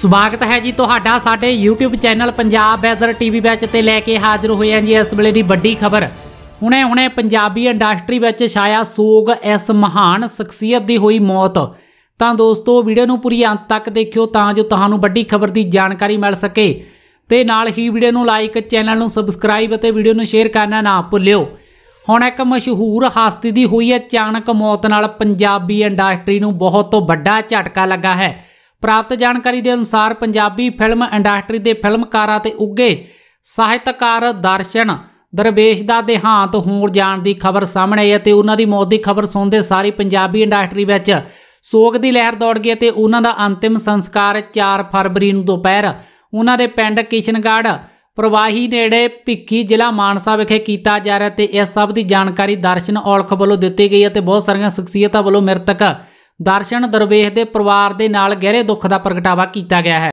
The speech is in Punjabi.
ਸਵਾਗਤ ਹੈ ਜੀ ਤੁਹਾਡਾ ਸਾਡੇ YouTube channel Punjab weather TV ਵਿੱਚ ਤੇ ਲੈ ਕੇ ਹਾਜ਼ਰ ਹੋਏ ਹਾਂ ਜੀ ਇਸ ਵੇਲੇ ਦੀ ਵੱਡੀ ਖਬਰ ਹੁਣੇ ਹੁਣੇ ਪੰਜਾਬੀ ਇੰਡਸਟਰੀ ਵਿੱਚ ਛਾਇਆ ਸੋਗ ਇਸ ਮਹਾਨ ਸ਼ਖਸੀਅਤ ਦੀ ਹੋਈ ਮੌਤ ਤਾਂ ਦੋਸਤੋ ਵੀਡੀਓ ਨੂੰ ਪੂਰੀ ਅੰਤ ਤੱਕ ਦੇਖਿਓ ਤਾਂ ਜੋ ਤੁਹਾਨੂੰ ਵੱਡੀ ਖਬਰ ਦੀ ਜਾਣਕਾਰੀ ਮਿਲ ਸਕੇ ਤੇ ਨਾਲ ਹੀ ਵੀਡੀਓ ਨੂੰ ਲਾਈਕ ਚੈਨਲ ਨੂੰ ਸਬਸਕ੍ਰਾਈਬ ਅਤੇ ਵੀਡੀਓ ਨੂੰ ਸ਼ੇਅਰ ਕਰਨਾ ਨਾ ਭੁੱਲਿਓ ਹੁਣ ਇੱਕ ਮਸ਼ਹੂਰ ਹਸਤੀ ਦੀ ਹੋਈ ਅਚਾਨਕ ਮੌਤ ਨਾਲ ਪੰਜਾਬੀ ਇੰਡਸਟਰੀ ਨੂੰ ਬਹੁਤ ਵੱਡਾ ਝਟਕਾ ਲੱਗਾ ਹੈ ਪ੍ਰਾਪਤ ਜਾਣਕਾਰੀ ਦੇ ਅਨੁਸਾਰ ਪੰਜਾਬੀ ਫਿਲਮ ਇੰਡਸਟਰੀ ਦੇ ਫਿਲਮਕਾਰਾਂ ਤੇ ਉੱਗੇ ਸਾਹਿਤਕਾਰ ਦਰਸ਼ਨ ਦਰਵੇਸ਼ ਦਾ ਦੇਹਾਂਤ ਹੋਣ ਜਾਣ ਦੀ ਖਬਰ ਸਾਹਮਣੇ ਆਈ ਅਤੇ ਉਹਨਾਂ ਦੀ ਮੌਤ ਦੀ ਖਬਰ ਸੁਣਦੇ ਸਾਰੀ ਪੰਜਾਬੀ ਇੰਡਸਟਰੀ ਵਿੱਚ ਸੋਗ ਦੀ ਲਹਿਰ ਦੌੜ ਗਈ ਤੇ ਉਹਨਾਂ ਦਾ ਅੰਤਿਮ ਸੰਸਕਾਰ 4 ਫਰਵਰੀ ਨੂੰ ਦੁਪਹਿਰ ਉਹਨਾਂ ਦੇ ਪਿੰਡ ਕਿਸ਼ਨਗੜ੍ਹ ਪ੍ਰਵਾਹੀ ਨੇੜੇ ਭਿੱਖੀ ਜ਼ਿਲ੍ਹਾ ਮਾਨਸਾ ਵਿਖੇ ਕੀਤਾ ਜਾ ਰਿਹਾ ਤੇ ਇਸ ਸਭ ਦੀ ਜਾਣਕਾਰੀ ਦਰਸ਼ਨ ਔਲਖ ਵੱਲੋਂ ਦਿੱਤੀ ਗਈ ਅਤੇ ਬਹੁਤ ਸਾਰੀਆਂ ਸ਼ਖਸੀਅਤਾਂ ਵੱਲੋਂ ਮ੍ਰਿਤਕ ਦਰਸ਼ਨ ਦਰਵੇਸ਼ ਦੇ ਪਰਿਵਾਰ ਦੇ ਨਾਲ ਗਹਿਰੇ ਦੁੱਖ ਦਾ ਪ੍ਰਗਟਾਵਾ ਕੀਤਾ ਗਿਆ ਹੈ